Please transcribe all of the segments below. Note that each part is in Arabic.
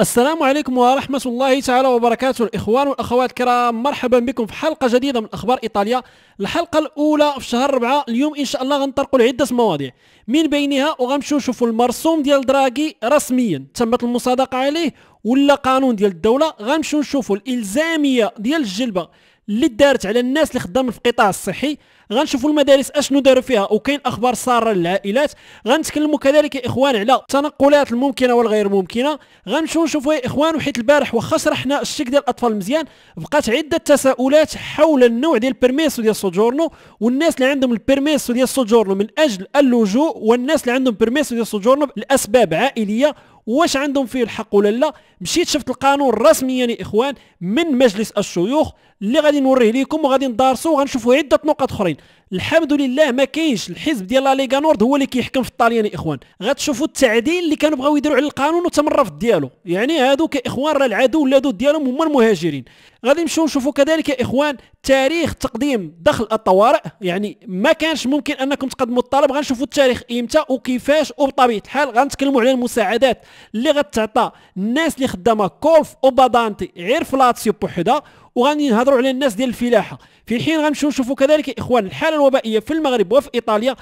السلام عليكم ورحمة الله تعالى وبركاته الإخوان والأخوات الكرام مرحبا بكم في حلقة جديدة من أخبار إيطاليا الحلقة الأولى في شهر ربعة اليوم إن شاء الله غنطرقوا لعدة مواضيع من بينها وغنمشيو نشوفوا المرسوم ديال دراغي رسميا تمت المصادقة عليه ولا قانون ديال الدولة غنمشيو نشوفوا الإلزامية ديال الجلبة اللي دارت على الناس اللي خدامين في القطاع الصحي غنشوفوا المدارس اشنو داروا فيها وكاين اخبار ساره للعائلات غنتكلموا كذلك يا اخوان على التنقلات الممكنه والغير ممكنه غنمشيو نشوفوا يا اخوان وحيت البارح واخا شرحنا الشيك ديال الاطفال مزيان بقات عده تساؤلات حول النوع ديال البيرميسو ديال سوجورنو والناس اللي عندهم البيرميسو ديال سوجورنو من اجل اللجوء والناس اللي عندهم بيرميسو ديال سوجورنو لاسباب عائليه واش عندهم فيه الحق ولا لا مشيت شفت القانون رسميا يا يعني اخوان من مجلس الشيوخ اللي غادي نوريه لكم وغادي ندارسو وغنشوفو عده نقط اخرين الحمد لله ما كاينش الحزب ديال لا نورد هو اللي كيحكم في الطاليان يا يعني اخوان غتشوفوا التعديل اللي كانوا بغاو يديروا على القانون الرفض ديالو يعني هادو كاخوان راه العدو ولادو ديالهم هما المهاجرين غادي نمشيو نشوفوا كذلك يا اخوان تاريخ تقديم دخل الطوارئ يعني ما كانش ممكن انكم تقدموا الطلب غنشوفوا التاريخ امتى وكيفاش وبطبيعه الحال غنتكلموا على المساعدات اللي غتعطى الناس اللي خدامه كولف وبادانتي غير فلاتسيو بوحدها وغادي نهضروا على الناس ديال الفلاحه في حين غنمشيو نشوفوا كذلك يا اخوان الحاله الوبائيه في المغرب وفي ايطاليا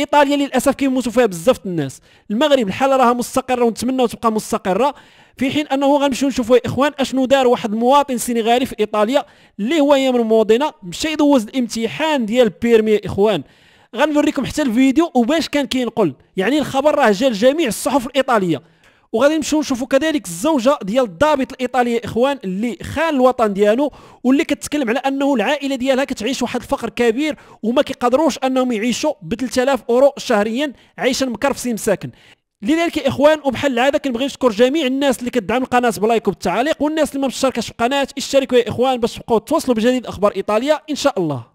ايطاليا للاسف كيموتوا فيها بزاف الناس المغرب الحاله راها مستقره ونتمناو تبقى مستقره في حين انه غنمشيو نشوفوا يا اخوان اشنو دار واحد المواطن سنغالي في ايطاليا اللي هو يا من مودينا مشى يدوز الامتحان ديال بيرمي اخوان غنوريكم حتى الفيديو وباش كان كينقل يعني الخبر راه جا لجميع الصحف الايطاليه وغادي نمشيو نشوفوا كذلك الزوجه ديال الضابط الايطالي اخوان اللي خان الوطن ديالو واللي كتكلم على انه العائله ديالها كتعيش واحد الفقر كبير وما كيقدروش انهم يعيشوا ب 3000 اورو شهريا عيشا مكرفسين مساكن لذلك يا اخوان وبحال العاده كنبغي نشكر جميع الناس اللي كتدعم القناه بلايك وبالتعليق والناس اللي ما مشتركاش في القناه اشتركوا يا اخوان باش تبقاو تواصلوا بجديد اخبار ايطاليا ان شاء الله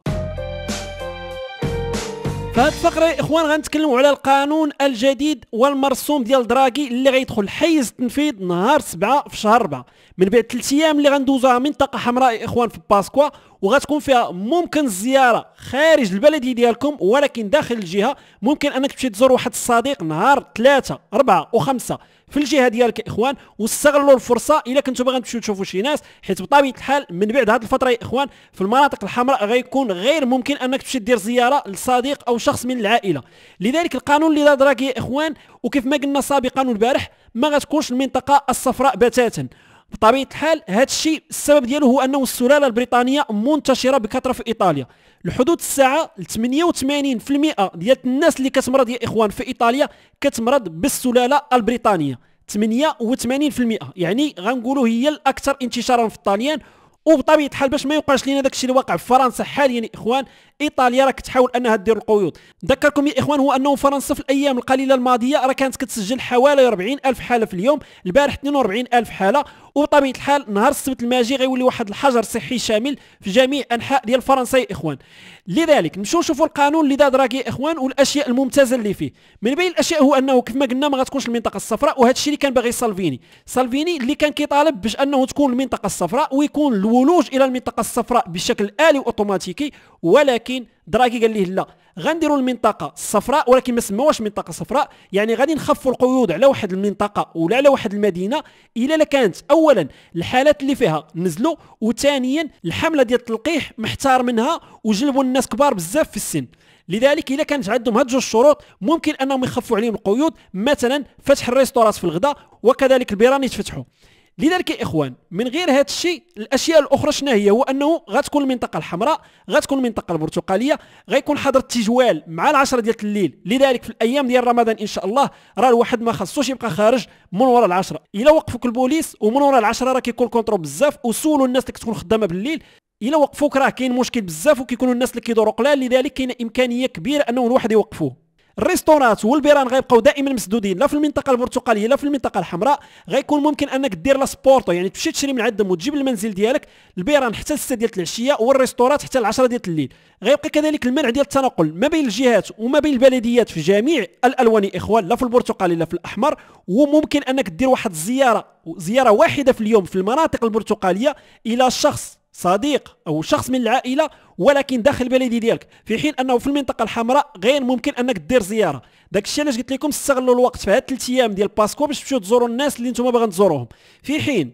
فهاد الفقره اخوان غنتكلموا على القانون الجديد والمرسوم ديال دراغي اللي غيدخل حيز التنفيذ نهار سبعة في شهر أربعة من بعد ثلاث ايام اللي غندوزوها منطقه حمراء اخوان في باسكوا وغتكون فيها ممكن الزياره خارج البلديه ديالكم ولكن داخل الجهه ممكن انك تمشي تزور واحد الصديق نهار ثلاثة أربعة وخمسة في الجهه ديالك يا اخوان واستغلوا الفرصه الا كنتو باغيين تمشيو تشوفوا شي ناس حيت بطبيعه الحال من بعد هذه الفتره يا اخوان في المناطق الحمراء غيكون غير ممكن انك تمشي دير زياره لصديق او شخص من العائله لذلك القانون اللي دار يا اخوان وكيف ما قلنا سابقا والبارح ما غتكونش المنطقه الصفراء بتاتا بطبيعه الحال هذا الشيء السبب ديالو هو انه السلاله البريطانيه منتشره بكثره في ايطاليا لحدود الساعه 88% ديال الناس اللي كتمرض يا اخوان في ايطاليا كتمرض بالسلاله البريطانيه 88% يعني غنقولوا هي الاكثر انتشارا في الطاليان وبطبيعه الحال باش ما يوقعش لينا داكشي اللي واقع في فرنسا حاليا يا اخوان ايطاليا راه كتحاول انها دير القيود ذكركم يا اخوان هو انه فرنسا في الايام القليله الماضيه راه كانت كتسجل حوالي 40 الف حاله في اليوم البارح 42 الف حاله وبطبيعه الحال نهار السبت الماجي غيولي واحد الحجر صحي شامل في جميع انحاء ديال فرنسا يا اخوان لذلك نمشيو نشوفوا القانون اللي دار راكي يا اخوان والاشياء الممتازه اللي فيه من بين الاشياء هو انه كما قلنا ما غتكونش المنطقه الصفراء وهذا الشيء اللي كان باغي سالفيني سالفيني اللي كان كيطالب باش انه تكون المنطقه الصفراء ويكون الولوج الى المنطقه الصفراء بشكل الي واوتوماتيكي ولكن دراكي قال ليه لا غنديروا المنطقه الصفراء ولكن ما سموهاش منطقه صفراء يعني غادي نخفوا القيود على واحد المنطقه ولا على واحد المدينه الا كانت اولا الحالات اللي فيها نزلوا وثانيا الحمله ديال التلقيح محتار منها وجلبوا الناس كبار بزاف في السن لذلك الا كانت عندهم هاد جوج شروط ممكن انهم يخفوا عليهم القيود مثلا فتح الريستورات في الغداء وكذلك البيران يتفتحوا لذلك يا اخوان من غير هذا الشيء الاشياء الاخرى شنو هي هو انه غتكون المنطقه الحمراء غتكون المنطقه البرتقاليه غيكون حظر التجوال مع العشرة ديال الليل لذلك في الايام ديال رمضان ان شاء الله راه الواحد ما خصوش يبقى خارج من وراء العشرة الا وقفوك البوليس ومن وراء العشرة راه كيكون كونترول بزاف وسولوا الناس اللي كتكون خدامه بالليل الا وقفوك راه كاين مشكل بزاف وكيكونوا الناس اللي كيدوروا قلال لذلك كاين امكانيه كبيره انه الواحد يوقفوه الريستورات والبيران غيبقاو دائما مسدودين لا في المنطقه البرتقاليه لا في المنطقه الحمراء غيكون ممكن انك دير لاسبورتو يعني تمشي تشري من عندهم وتجيب المنزل ديالك البيران حتى 6 ديال العشيه والريستورات حتى 10 ديال الليل غيبقى كذلك المنع ديال التنقل ما بين الجهات وما بين البلديات في جميع الالوان اخوان لا في البرتقالي لا في الاحمر وممكن انك دير واحد الزياره زياره واحده في اليوم في المناطق البرتقاليه الى شخص صديق او شخص من العائله ولكن داخل البلديه ديالك في حين انه في المنطقه الحمراء غير ممكن انك دير زياره داك الشيء علاش قلت لكم استغلوا الوقت في هاد ثلاث ايام ديال باسكو باش تمشيو تزوروا الناس اللي نتوما باغين تزوروهم في حين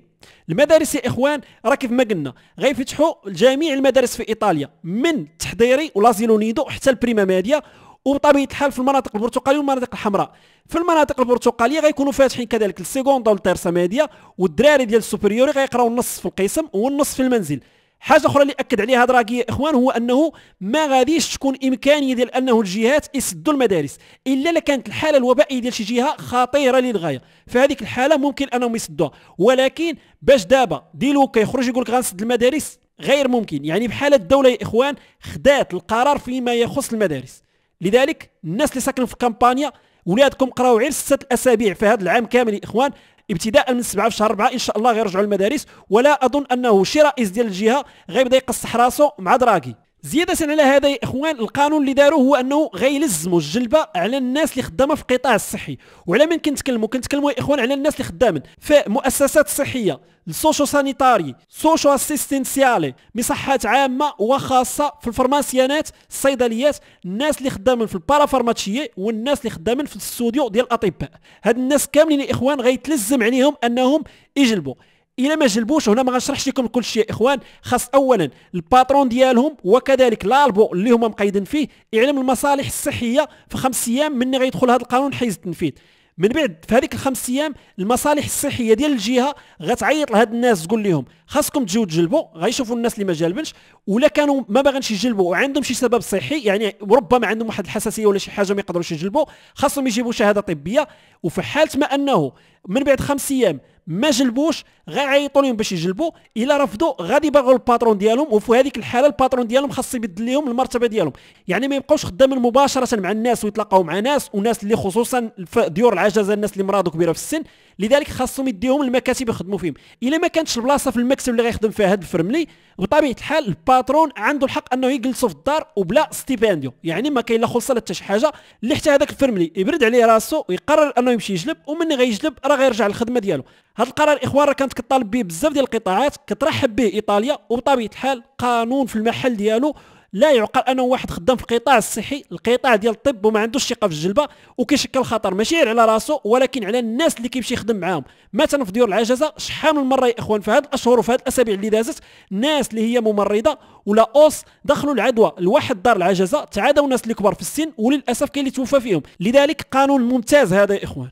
المدارس يا اخوان راه كيف ما قلنا غيفتحوا جميع المدارس في ايطاليا من التحضيري ولازيلونيدو حتى البريما ماديا وبطبيعه الحال في المناطق البرتقاليه والمناطق الحمراء في المناطق البرتقاليه غيكونوا فاتحين كذلك السيكوندا والتيرسا ميديا والدراري ديال السوبريوري غيقراو النص في القسم والنص في المنزل حاجه اخرى اللي اكد عليها دراكي يا اخوان هو انه ما غاديش تكون امكانيه ديال انه الجهات يسدوا المدارس الا لكانت كانت الحاله الوبائيه ديال شي جهه خطيره للغايه فهذيك الحاله ممكن انهم يسدوها ولكن باش دابا ديلو كيخرج يقول لك غنسد المدارس غير ممكن يعني بحاله الدوله يا اخوان خدات القرار فيما يخص المدارس لذلك الناس اللي ساكنين في كامبانيا ولادكم قراو غير ستة الاسابيع في هذا العام كامل اخوان ابتداء من سبعة في شهر ربعة ان شاء الله غيرجعوا المدارس ولا اظن انه شي رئيس ديال الجهه غيبدا يقصح راسو مع دراغي زيادة على هذا يا اخوان القانون اللي داروه هو انه غيلزموا الجلبة على الناس اللي خدامة في القطاع الصحي وعلى من كنتكلموا كنتكلموا يا اخوان على الناس اللي خدامين في مؤسسات صحية السوشو سانيتاري سوشو اسيستنسيالي مصحات عامة وخاصة في الفرماسيانات الصيدليات الناس اللي خدامين في البارافارماتشية والناس اللي خدامين في الاستوديو ديال الاطباء هاد الناس كاملين يا اخوان غيتلزم عليهم انهم يجلبوا الا ما جلبوش هنا ما غنشرحش لكم كل شيء اخوان خاص اولا الباترون ديالهم وكذلك لالبو اللي هما مقيدين فيه يعلم المصالح الصحيه في خمس ايام من غيدخل هذا القانون حيز التنفيذ من بعد في هذيك الخمس ايام المصالح الصحيه ديال الجهه غتعيط لهاد الناس تقول لهم خاصكم تجيو تجلبوا غيشوفوا الناس اللي ما جالبنش ولا كانوا ما باغينش يجلبوا وعندهم شي سبب صحي يعني ربما عندهم واحد الحساسيه ولا شي حاجه ما يقدروش يجلبوا خاصهم يجيبوا شهاده طبيه وفي حاله ما انه من بعد خمس ايام ما جلبوش غيعيطوا لهم باش يجلبوا الا رفضوا غادي يبغوا الباترون ديالهم وفي هذيك الحاله الباترون ديالهم خاص يبدل لهم المرتبه ديالهم يعني ما يبقاوش خدامين مباشره مع الناس ويتلاقاو مع ناس وناس اللي خصوصا في ديور العجزه الناس اللي مراض كبيره في السن لذلك خاصهم يديهم المكاتب يخدموا فيهم الا ما كانتش البلاصه في المكتب اللي غيخدم فيها هذا الفرملي بطبيعه الحال الباترون عنده الحق انه يجلسوا في الدار وبلا ستيبانديو يعني ما كاين لا خلصه لا حتى شي حاجه اللي حتى هذاك الفرملي يبرد عليه راسه ويقرر انه يمشي يجلب ومن غيجلب راه غيرجع للخدمه ديالو هذا القرار اخوان راه كانت كطالب به بزاف ديال القطاعات كترحب به ايطاليا وبطبيعه الحال قانون في المحل ديالو لا يعقل انه واحد خدام في القطاع الصحي القطاع ديال الطب وما عندوش ثقه في الجلبه وكيشكل خطر ماشي غير على راسو ولكن على الناس اللي كيمشي يخدم معاهم مثلا في ديور العجزه شحال من مره يا اخوان في هذه الاشهر وفي هذه الاسابيع اللي دازت ناس اللي هي ممرضه ولا اوس دخلوا العدوى لواحد دار العجزه تعادوا الناس اللي كبار في السن وللاسف كاين اللي توفى فيهم لذلك قانون ممتاز هذا يا اخوان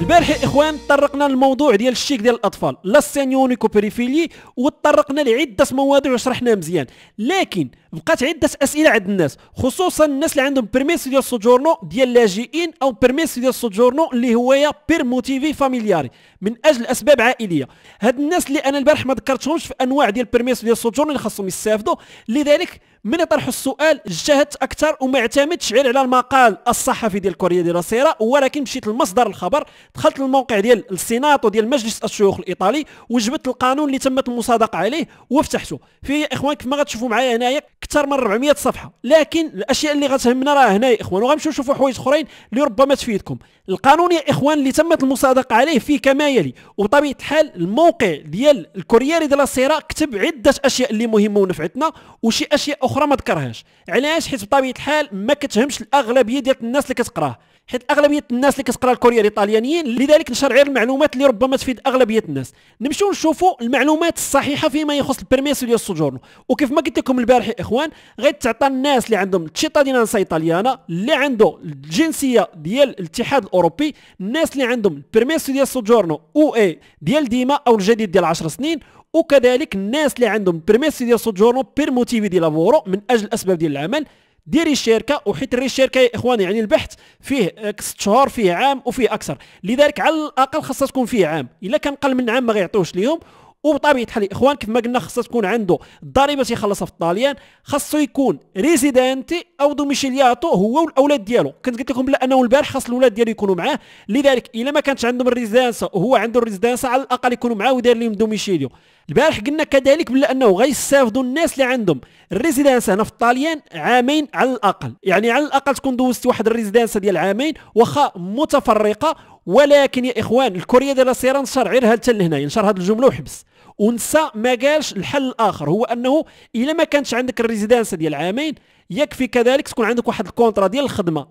البارح اخوان تطرقنا للموضوع ديال الشيك ديال الاطفال لا سينيونيكو بريفيلي وتطرقنا لعده مواضيع وشرحناها مزيان لكن بقات عده اسئله عند الناس خصوصا الناس اللي عندهم بيرميس ديال سوجورنو ديال لاجئين او بيرميس ديال سوجورنو اللي هو بير موتيفي فاميلياري من اجل اسباب عائليه هاد الناس اللي انا البارح ما ذكرتهمش في انواع ديال بيرميس ديال سوجورنو اللي خاصهم يستافدوا لذلك من طرح السؤال جهدت اكثر وما اعتمدتش غير على المقال الصحفي ديال كوريا ديال السيره ولكن مشيت لمصدر الخبر دخلت للموقع ديال السيناط وديال مجلس الشيوخ الايطالي وجبت القانون اللي تمت المصادقه عليه وفتحته في يا اخوان كما غتشوفوا معايا هنايا اكثر من 400 صفحه لكن الاشياء اللي غتهمنا راه هنا يا اخوان وغنمشيو نشوفوا حوايج اخرين اللي ربما تفيدكم القانون يا اخوان اللي تمت المصادقه عليه فيه كما يلي وبطبيعه الحال الموقع ديال الكورييري ديال السيرا كتب عده اشياء اللي مهمه ونفعتنا وشي اشياء اخرى ما ذكرهاش علاش حيت بطبيعه الحال ما كتهمش الاغلبيه ديال الناس اللي كتقراه حيت اغلبيه الناس اللي كتقرا الكوريا الايطاليانيين لذلك نشر غير المعلومات اللي ربما تفيد اغلبيه الناس نمشيو نشوفوا المعلومات الصحيحه فيما يخص البيرميس ديال السوجورنو وكيف ما قلت لكم البارح يا اخوان غيتعطى الناس اللي عندهم تشيتادينانسا ايطاليانا اللي عنده الجنسيه ديال الاتحاد الاوروبي الناس اللي عندهم البيرميس ديال السوجورنو او اي ديال ديما او الجديد ديال 10 سنين وكذلك الناس اللي عندهم بيرميسي ديال سوجورنو بير موتيفي دي لافورو من اجل الاسباب ديال العمل ديري الشركه وحيت الشركه يا اخواني يعني البحث فيه ست شهور فيه عام وفيه اكثر لذلك على الاقل خاصها تكون فيه عام الا كان قل من عام ما غيعطيوش ليهم وبطبيعه الحال الاخوان كيف ما قلنا خاصها تكون عنده الضريبه تيخلصها في الطاليان خاصو يكون ريزيدانتي او دوميشيلياتو هو والاولاد ديالو كنت قلت لكم بانه البارح خاص الاولاد ديالو يكونوا معاه لذلك الا ما كانش عندهم الريزيدانسا وهو عنده الريزيدانسا على الاقل يكونوا معاه وداير لهم دوميشيليو البارح قلنا كذلك بلا انه غيستافدوا الناس اللي عندهم الريزيدانسا هنا في الطاليان عامين على الاقل يعني على الاقل تكون دوزت واحد الريزيدانسا ديال عامين واخا متفرقه ولكن يا اخوان الكوريا ديال السيران نشر غير هالتل هنا ينشر هذه الجمله وحبس ونسى ما قالش الحل الاخر هو انه الا ما كانتش عندك الريزيدانس ديال عامين يكفي كذلك تكون عندك واحد الكونترا ديال الخدمه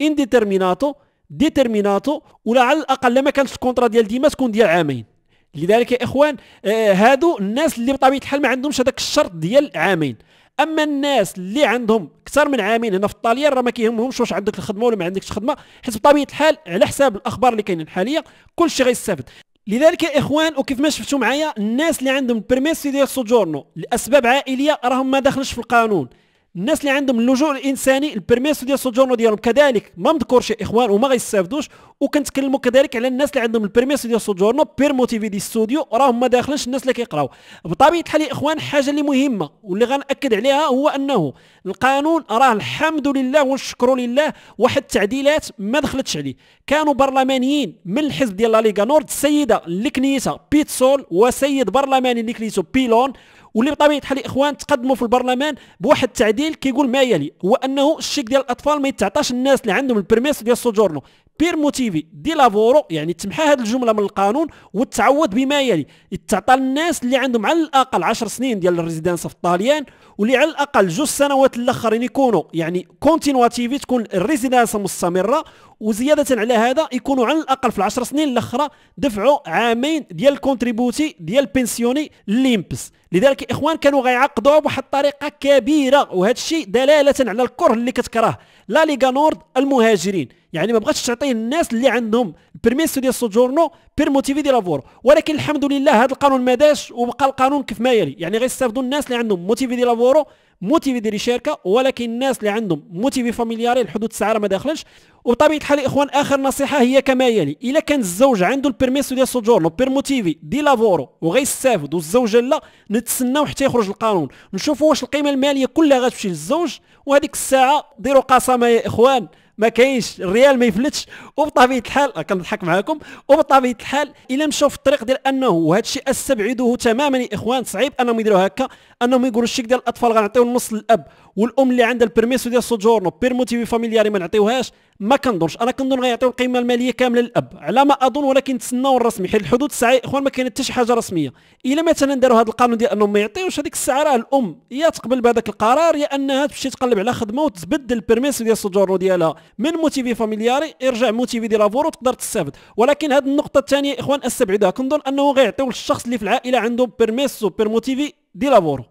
انديترميناتو ديترميناتو ولا على الاقل ما كانتش الكونترا ديال ديما تكون ديال عامين لذلك يا اخوان آه هادو الناس اللي بطبيعه الحال ما عندهمش هذاك الشرط ديال عامين اما الناس اللي عندهم اكثر من عامين هنا في الطاليان راه ما كيهمهمش واش عندك الخدمه ولا ما عندكش خدمه حيت بطبيعه الحال على حساب الاخبار اللي كاينين حاليا كلشي غيستافد لذلك يا اخوان وكيف ما شفتوا معايا الناس اللي عندهم بيرميس ديال سوجورنو لاسباب عائليه راهم ما دخلش في القانون الناس اللي عندهم اللجوء الانساني البرميس ديال سوجورنو ديالهم كذلك ما مذكورش اخوان وما غيستافدوش وكنتكلموا كذلك على الناس اللي عندهم البرميس ديال سوجورنو بير موتيفي دي ستوديو راهم ما داخلينش الناس اللي كيقراو بطبيعه الحال اخوان حاجه اللي مهمه واللي غناكد عليها هو انه القانون راه الحمد لله والشكر لله واحد التعديلات ما دخلتش عليه كانوا برلمانيين من الحزب ديال لا ليغا نورد السيده اللي كنيتها بيتسول وسيد برلماني اللي كنيتو بيلون واللي بطبيعه الحال الاخوان تقدموا في البرلمان بواحد التعديل كيقول ما يلي هو انه الشيك ديال الاطفال ما يتعطاش الناس اللي عندهم البرميس ديال السوجورنو بير موتيفي دي لافورو يعني تمحى هذه الجمله من القانون وتعوض بما يلي تعطى الناس اللي عندهم على الاقل 10 سنين ديال الريزيدنس في الطاليان واللي على الاقل جوج سنوات الاخرين يكونوا يعني كونتينواتيفي تكون الريزيدنس مستمره وزياده على هذا يكونوا على الاقل في 10 سنين الاخرى دفعوا عامين ديال الكونتريبوتي ديال بنسيوني ليمبس لذلك الاخوان كانوا غيعقدوها بواحد الطريقه كبيره وهذا الشيء دلاله على الكره اللي كتكره لا ليغا نورد المهاجرين يعني ما بغاتش تعطيه الناس اللي عندهم بيرميسيو ديال سوجورنو بير موتيفي دي لافور ولكن الحمد لله هذا القانون ما داش وبقى القانون كيف ما يلي يعني غيستافدوا الناس اللي عندهم موتيفي دي لافورو موتيفي ديال الشركه ولكن الناس اللي عندهم موتيفي فاميلياري الحدود السعاره ما داخلش وبطبيعه الحال الاخوان اخر نصيحه هي كما يلي الا كان الزوج عنده البيرميسو ديال سوجورنو بير موتيفي دي لافورو وغيستافد والزوجه لا نتسناو حتى يخرج القانون نشوفوا واش القيمه الماليه كلها غتمشي للزوج وهذيك الساعه ديروا قسمه يا اخوان ما كاينش الريال ما يفلتش وبطبيعه الحال آه، كنضحك معاكم وبطبيعه الحال الا مشاو في الطريق ديال انه وهذا الشيء استبعده تماما يا اخوان صعيب انهم يديروا هكا انهم يقولوا الشيك ديال الاطفال غنعطيو النص للاب والام اللي عندها البيرميسو ديال سوجورنو بيرموتيفي فاميلياري ما نعطيوهاش ما كنظنش انا كنظن غيعطيو القيمه الماليه كامله للاب على ما اظن ولكن تسناو الرسمي حيت الحدود الساعه اخوان ما كاين حتى شي حاجه رسميه الا مثلا داروا هذا القانون ديال انهم ما يعطيوش هذيك الساعه راه الام يا تقبل بهذاك القرار يا انها تمشي تقلب على خدمه وتبدل البيرميس ديال السجور ديالها من موتيفي فاميلياري يرجع موتيفي دي لافور وتقدر تستافد ولكن هذه النقطه الثانيه اخوان استبعدها كنظن انه غيعطيو للشخص اللي في العائله عنده بيرميس سوبر موتيفي دي لافورو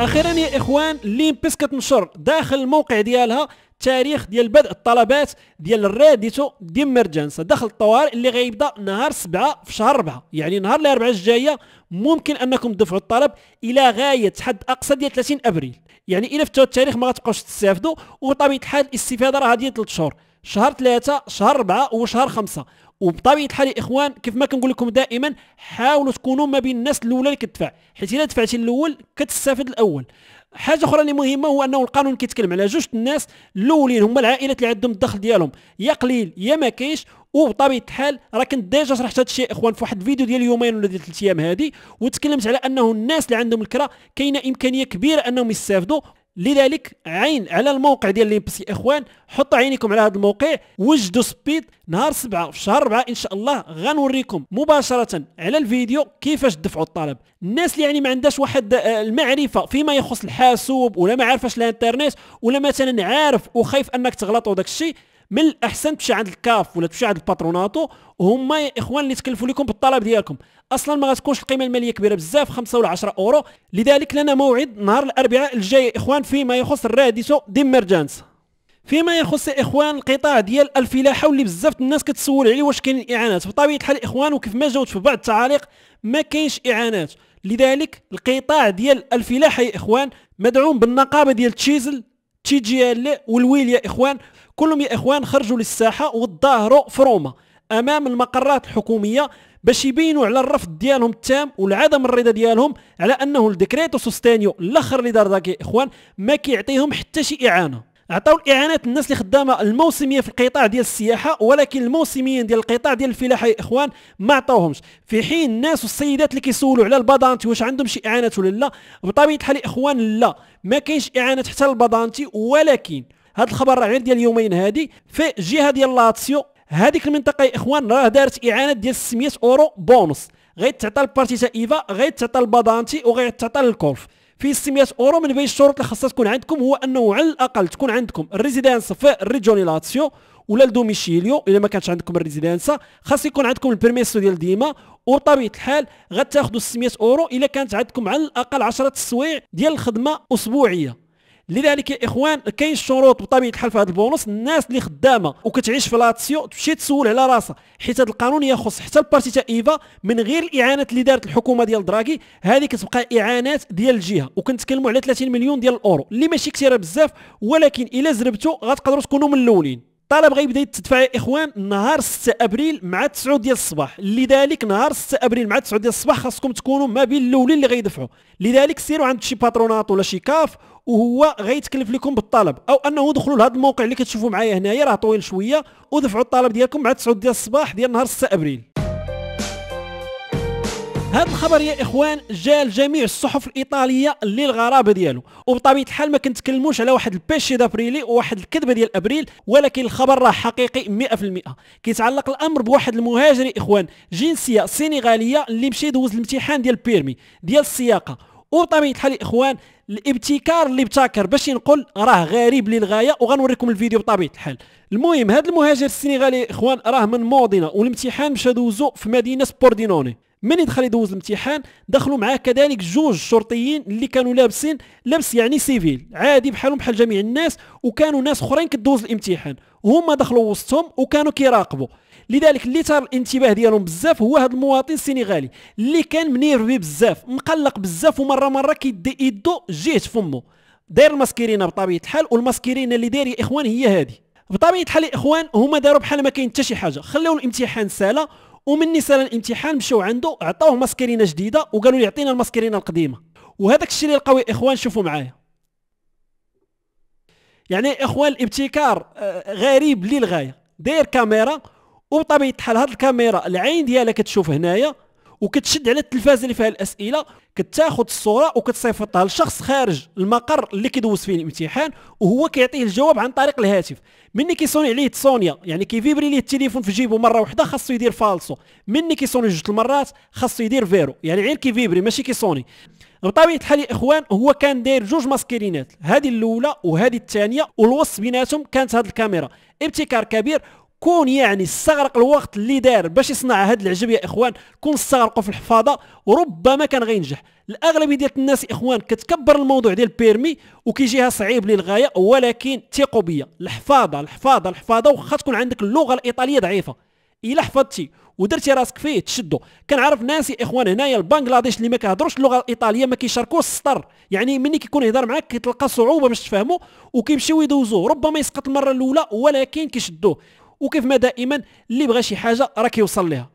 اخيرا يا اخوان لينبس كتنشر داخل الموقع ديالها تاريخ ديال بدء الطلبات ديال الراديتو ديمرجنسا داخل الطوارئ اللي غيبدا نهار 7 في شهر 4 يعني نهار الاربعاء الجايه ممكن انكم تدفعوا الطلب الى غايه حد اقصى ديال 30 ابريل يعني الى فتو التاريخ ما غتبقاوش تستافدوا وبطبيعه الحال الاستفاده راه ديال 3 شهور شهر 3 شهر 4 وشهر 5 وبطبيعه الحال اخوان كيف ما كنقول لكم دائما حاولوا تكونوا ما بين الناس الاولى اللي كتدفع حيت الا دفعتي الاول كتستافد الاول حاجه اخرى اللي مهمه هو انه القانون كيتكلم على جوج الناس الاولين هما العائلات اللي عندهم الدخل ديالهم يا قليل يا ما كاينش وبطبيعه الحال راه كنت ديجا شرحت هذا الشيء اخوان في واحد الفيديو ديال يومين ولا ديال ثلاث ايام هذه وتكلمت على انه الناس اللي عندهم الكرا كاينه امكانيه كبيره انهم يستافدوا لذلك عين على الموقع ديال ليمبس اخوان حطوا عينيكم على هذا الموقع وجدوا سبيد نهار سبعة في شهر ربعة ان شاء الله غنوريكم مباشره على الفيديو كيفاش تدفعوا الطلب الناس اللي يعني ما عندهاش واحد آه، المعرفه فيما يخص الحاسوب ولا ما عارفاش الانترنت ولا مثلا عارف وخايف انك تغلط وداك الشيء من الاحسن تمشي عند الكاف ولا تمشي عند الباتروناتو هما يا اخوان اللي تكلفوا لكم بالطلب ديالكم اصلا ما غتكونش القيمه الماليه كبيره بزاف 5 ولا 10 اورو لذلك لنا موعد نهار الاربعاء الجاي اخوان فيما يخص الراديسو ديمرجانس فيما يخص اخوان القطاع ديال الفلاحه واللي بزاف الناس كتسول عليه واش كاين الاعانات بطبيعه الحال اخوان وكيف ما جاوبت في بعض التعاليق ما كاينش اعانات لذلك القطاع ديال الفلاحه يا اخوان مدعوم بالنقابه ديال تشيزل تي جي ال والويل يا اخوان كلهم يا اخوان خرجوا للساحه وتظاهروا في روما امام المقرات الحكوميه باش يبينوا على الرفض ديالهم التام والعدم الرضا ديالهم على انه الديكريتو سوستينيو الاخر اللي دار داك يا اخوان ما كيعطيهم حتى شي اعانه عطاو الاعانات الناس اللي خدامه الموسميه في القطاع ديال السياحه ولكن الموسميين ديال القطاع ديال الفلاحه يا اخوان ما عطاوهمش في حين الناس والسيدات اللي كيسولوا على البضانتي واش عندهم شي اعانات ولا لا بطبيعه الحال يا اخوان لا ما كاينش اعانات حتى للبضانتي ولكن هذا الخبر راه غير ديال اليومين هادي في جهه ديال لاتسيو هذيك المنطقه يا اخوان راه دارت اعانه ديال 600 اورو بونص غيتعطى تعطى تاع ايفا غيتعطى البضانتي وغيتعطى الكولف في 600 اورو من بين الشروط اللي خاصها تكون عندكم هو انه على الاقل تكون عندكم الريزيدانس في الريجوني لاتسيو ولا الدوميشيليو الا ما كانش عندكم الريزيدانسا خاص يكون عندكم البيرميسو ديال ديما وطبيعه الحال غتاخذوا 600 اورو الا كانت عندكم على الاقل 10 السوايع ديال الخدمه اسبوعيه لذلك يا اخوان كاين شروط بطبيعه الحال في هذا البونص الناس اللي خدامه وكتعيش في لاتسيو تمشي تسول على راسها حيت هذا القانون يخص حتى البارتي تاع ايفا من غير الاعانات اللي دارت الحكومه ديال دراغي هذه كتبقى اعانات ديال الجهه وكنتكلموا على 30 مليون ديال الاورو اللي ماشي كثيره بزاف ولكن الا زربتو غتقدروا تكونوا من الاولين طلب غيبدا يتدفع يا اخوان نهار 6 ابريل مع 9 ديال الصباح لذلك نهار 6 ابريل مع 9 ديال الصباح خاصكم تكونوا ما بين الاولين اللي غيدفعوا لذلك سيروا عند شي باترونات ولا شي كاف وهو غيتكلف لكم بالطلب او انه دخلوا لهذا الموقع اللي كتشوفوا معايا هنايا راه طويل شويه ودفعوا الطلب ديالكم مع 9 ديال الصباح ديال نهار 6 ابريل هذا الخبر يا اخوان جا لجميع الصحف الايطاليه للغرابه ديالو وبطبيعه الحال ما كنتكلموش على واحد البيشي دابريلي وواحد الكذبه ديال ابريل ولكن الخبر راه حقيقي 100% كيتعلق الامر بواحد المهاجر اخوان جنسيه سينغاليه اللي مشى يدوز الامتحان ديال بيرمي ديال السياقه وبطبيعه الحال الاخوان الابتكار اللي ابتكر باش نقول راه غريب للغايه وغنوريكم الفيديو بطبيعه الحال المهم هذا المهاجر السنغالي اخوان راه من موضنا والامتحان مشى دوزو في مدينه بوردينوني من دخل يدوز الامتحان دخلوا معاه كذلك جوج شرطيين اللي كانوا لابسين لبس يعني سيفيل عادي بحالهم بحال جميع الناس وكانوا ناس اخرين كدوز الامتحان هما دخلوا وسطهم وكانوا كيراقبوا لذلك اللي ثار الانتباه ديالهم بزاف هو هذا المواطن السنغالي اللي كان منيرفي بزاف مقلق بزاف ومره مره كيدي يدو جهه فمه داير الماسكيرينا بطبيعه الحال والماسكيرينا اللي داير يا اخوان هي هذه بطبيعه الحال يا اخوان هما داروا بحال ما كاين حتى شي حاجه خلاو الامتحان ساله ومني سال الامتحان مشاو عنده عطاوه ماسكرينه جديده وقالوا لي عطينا الماسكرينه القديمه وهذاك الشيء اللي لقاو اخوان شوفوا معايا يعني اخوان الابتكار آه، غريب للغايه داير كاميرا وبطبيعه الحال هذه الكاميرا العين ديالها كتشوف هنايا وكتشد على التلفازه اللي فيها الاسئله كتاخذ الصوره وكتصيفطها لشخص خارج المقر اللي كيدوز فيه الامتحان وهو كيعطيه الجواب عن طريق الهاتف مني كيصوني عليه تصونيا يعني كيفيبري ليه التليفون في جيبه مره واحده خاصو يدير فالسو مني كيصوني جوج المرات خاصو يدير فيرو يعني غير كيفيبري ماشي كيصوني بطبيعه الحال يا اخوان هو كان داير جوج ماسكيرينات هذه الاولى وهذه الثانيه والوسط بيناتهم كانت هذه الكاميرا ابتكار كبير كون يعني استغرق الوقت اللي دار باش يصنع هاد العجب يا اخوان كون استغرقوا في الحفاضه وربما كان غينجح الاغلبيه ديال الناس يا اخوان كتكبر الموضوع ديال بيرمي وكيجيها صعيب للغايه ولكن ثقوا بيا الحفاضه الحفاضه الحفاضه واخا تكون عندك اللغه الايطاليه ضعيفه الا حفظتي ودرتي راسك فيه تشدو كنعرف ناس يا اخوان هنايا البنغلاديش اللي ما كيهضروش اللغه الايطاليه ما كيشاركوش السطر يعني ملي كيكون يهضر معاك كتلقى صعوبه باش تفهمو وكيمشيو يدوزوه ربما يسقط المره الاولى ولكن كيشدوه وكيف ما دائما اللي بغى شي حاجه راه كيوصل ليها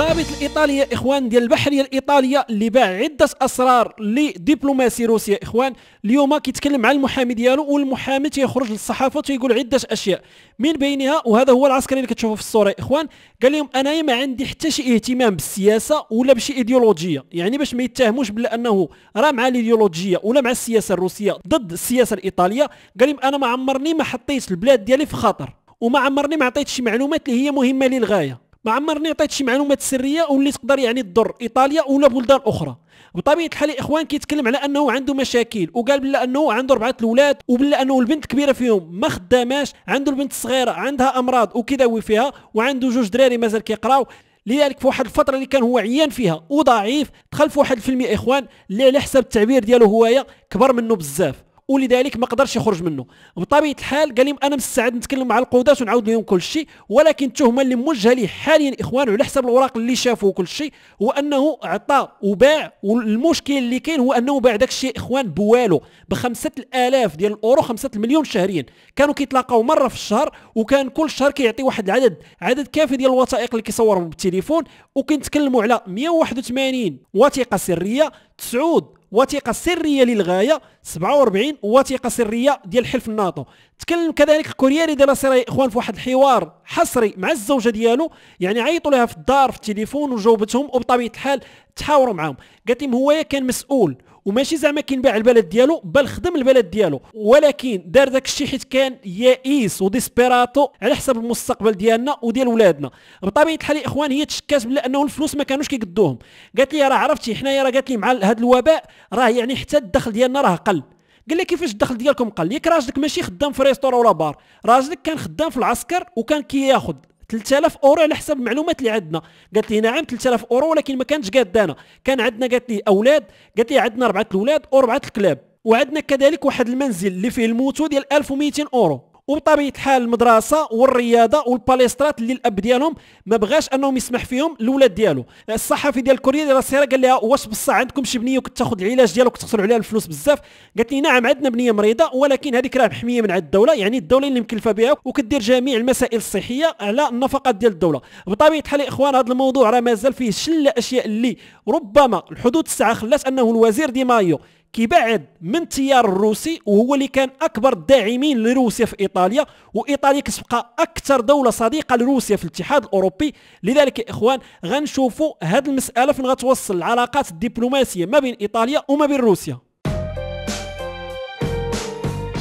الضابط الايطالي يا اخوان ديال البحريه الايطاليه اللي باع عده اسرار لدبلوماسي روسيا يا اخوان اليوم كيتكلم مع المحامي ديالو والمحامي تيخرج للصحافه تيقول عده اشياء من بينها وهذا هو العسكري اللي كتشوفوا في الصوره يا اخوان قال لهم انايا ما عندي حتى شي اهتمام بالسياسه ولا بشي ايديولوجيه يعني باش ما يتهموش بلا انه راه مع الايديولوجيه ولا مع السياسه الروسيه ضد السياسه الايطاليه قال لهم انا ما عمرني ما حطيت البلاد ديالي في خطر وما عمرني ما عطيت شي معلومات اللي هي مهمه للغايه ما عمرني عطيت شي معلومات سريه واللي تقدر يعني تضر ايطاليا ولا بلدان اخرى بطبيعه الحال الاخوان كيتكلم على انه عنده مشاكل وقال بلا انه عنده اربعه الاولاد وبلا انه البنت كبيره فيهم ما خداماش عنده البنت الصغيره عندها امراض وكيداوي فيها وعنده جوج دراري مازال كيقراو لذلك في واحد الفتره اللي كان هو عيان فيها وضعيف دخل في واحد الفيلم يا اخوان اللي على حسب التعبير ديالو هوايه كبر منه بزاف ولذلك ما قدرش يخرج منه بطبيعه الحال قال لهم انا مستعد نتكلم مع القضاة ونعاود لهم كل شيء ولكن التهمه اللي موجهه ليه حاليا اخوان على حسب الاوراق اللي شافوا كل شيء هو انه عطى وباع والمشكل اللي كاين هو انه باع داك الشيء اخوان بوالو ب 5000 ديال الاورو 5 المليون شهريا كانوا كيتلاقاو مره في الشهر وكان كل شهر كيعطي واحد العدد عدد كافي ديال الوثائق اللي كيصورهم بالتليفون وكنتكلموا على 181 وثيقه سريه تسعود وثيقه سريه للغايه 47 وثيقه سريه ديال حلف الناطو تكلم كذلك الكورييري ديال سيري اخوان في واحد الحوار حصري مع الزوجه ديالو يعني عيطوا لها في الدار في التليفون وجاوبتهم وبطبيعه الحال تحاوروا معاهم قالت لهم هو كان مسؤول وماشي زعما كينباع البلد ديالو بل خدم البلد ديالو ولكن دار داك الشيء حيت كان يائس وديسبيراتو على حسب المستقبل ديالنا وديال ولادنا بطبيعه الحال اخوان هي تشكات بلا انه الفلوس ما كانوش كيقدوهم قالت لي راه عرفتي حنايا راه قالت لي مع هذا الوباء راه يعني حتى الدخل ديالنا راه قل قال لي كيفاش الدخل ديالكم قل ياك راجلك ماشي خدام في ريستورا ولا بار راجلك كان خدام في العسكر وكان كياخذ كي 3000 اورو على حسب المعلومات اللي عندنا قالت لي نعم 3000 اورو ولكن ما كانتش قادانا كان عندنا قالت لي اولاد قالت لي عندنا اربعه الاولاد واربعه الكلاب وعندنا كذلك واحد المنزل اللي فيه الموتو ديال 1200 اورو وبطبيعه الحال المدرسه والرياضه والباليسترات اللي الاب ديالهم ما بغاش انهم يسمح فيهم الاولاد ديالو الصحفي ديال كوريا ديال السيره قال لها واش بصح عندكم شي بنيه كنت العلاج ديالها وكتخسروا عليها الفلوس بزاف قالت لي نعم عندنا بنيه مريضه ولكن هذيك راه محميه من عند الدوله يعني الدوله اللي مكلفه بها وكدير جميع المسائل الصحيه على النفقات ديال الدوله بطبيعه الحال اخوان هذا الموضوع راه مازال فيه شله اشياء اللي ربما الحدود الساعه خلات انه الوزير دي مايو كيبعد من التيار الروسي وهو اللي كان اكبر الداعمين لروسيا في ايطاليا وايطاليا كتبقى اكثر دوله صديقه لروسيا في الاتحاد الاوروبي لذلك يا اخوان غنشوفوا هذه المساله فين غتوصل العلاقات الدبلوماسيه ما بين ايطاليا وما بين روسيا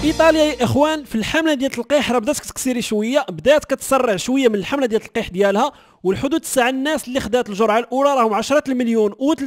ايطاليا يا اخوان في الحمله ديال القيح راه بدات كتكسري شويه بدات كتسرع شويه من الحمله ديال القيح ديالها والحدود تسع الناس اللي خدات الجرعه الاولى راهم 10 المليون و324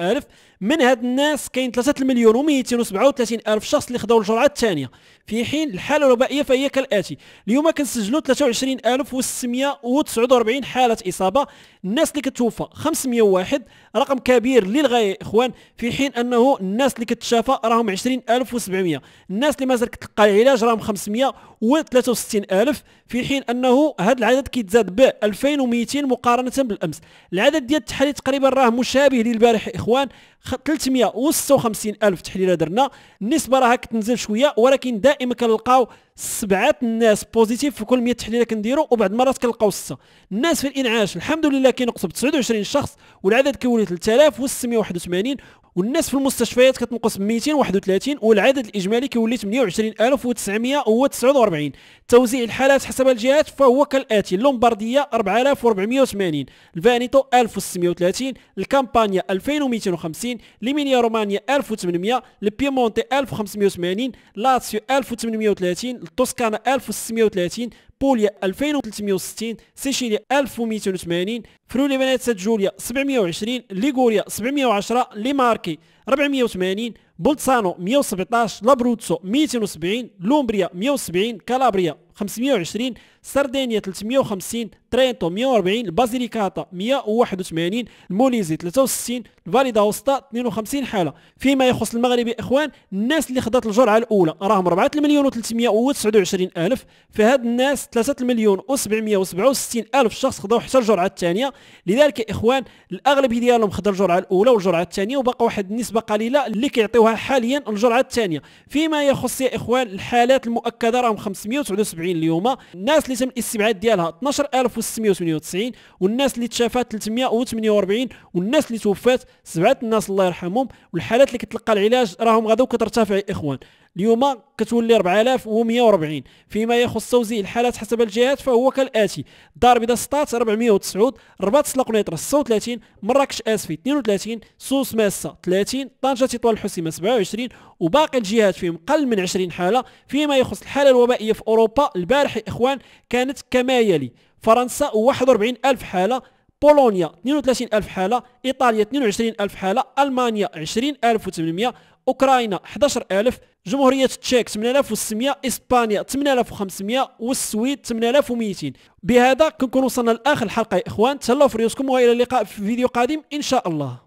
الف من هاد الناس كاين 3 المليون و237 الف شخص اللي خداو الجرعه الثانيه في حين الحاله الوبائيه فهي كالاتي اليوم كنسجلوا 23649 حاله اصابه الناس اللي كتوفى 501 رقم كبير للغايه اخوان في حين انه الناس اللي كتشافى راهم 20700 الناس اللي مازال كتلقى العلاج راهم 563 الف في حين انه هاد العدد كيتزاد ب 2000 2200 مقارنه بالامس العدد ديال التحاليل تقريبا راه مشابه للبارح اخوان 356 الف تحليله درنا النسبه راها كتنزل شويه ولكن دائما كنلقاو سبعه الناس بوزيتيف في كل 100 تحليله كنديرو وبعد المرات كنلقاو سته الناس في الانعاش الحمد لله كينقصوا ب 29 شخص والعدد كيولي 3681 والناس في المستشفيات كتنقص ب 231 والعدد الاجمالي كيولي 28949 توزيع الحالات حسب الجهات فهو كالاتي اللومبارديه 4480 الفانيتو 1630 الكامبانيا 2250 1880 ليمينيا رومانيا 1800 البيمونتي 1580 لاتسيو 1830 التوسكانا 1630 بوليا 2360 سيشيليا 1280 فرولي فينيتسا جوليا 720 ليغوريا 710 ليماركي 480 بولتسانو 117 لابروتسو 270 لومبريا 170 كالابريا 520 سردينيا 350 ترينتو 140 البازيليكاتا 181 الموليزي 63 الفاليدا وسطى 52 حاله فيما يخص يا اخوان الناس اللي خدات الجرعه الاولى راهم 4 مليون و329 الف فهاد الناس 3 مليون و767 الف شخص خداو حتى الجرعه الثانيه لذلك يا اخوان الاغلبيه ديالهم خدا الجرعه الاولى والجرعه الثانيه وبقى واحد النسبه قليله اللي كيعطيوها حاليا الجرعه الثانيه فيما يخص يا اخوان الحالات المؤكده راهم 579 اليوم الناس اللي تم الاستبعاد ديالها 12000 1698 والناس اللي تشافات 348 والناس اللي توفات سبعه الناس الله يرحمهم والحالات اللي كتلقى العلاج راهم غدا كترتفع اخوان اليوم كتولي 4140 فيما يخص توزيع الحالات حسب الجهات فهو كالاتي الدار البيضاء سطات 409 الرباط سلا قنيطره 36 مراكش اسفي 32 سوس ماسه 30 طنجه تطوان الحسيمه 27 وباقي الجهات فيهم قل من 20 حاله فيما يخص الحاله الوبائيه في اوروبا البارح اخوان كانت كما يلي فرنسا 41 ألف حالة بولونيا 32 ألف حالة إيطاليا 22 ألف حالة ألمانيا 20 20800 أوكرانيا 11 ألف جمهورية تشيك 8600 إسبانيا 8500 والسويد 8200 بهذا كنكون وصلنا لآخر الحلقة يا إخوان تهلاو في ريوسكم وإلى اللقاء في فيديو قادم إن شاء الله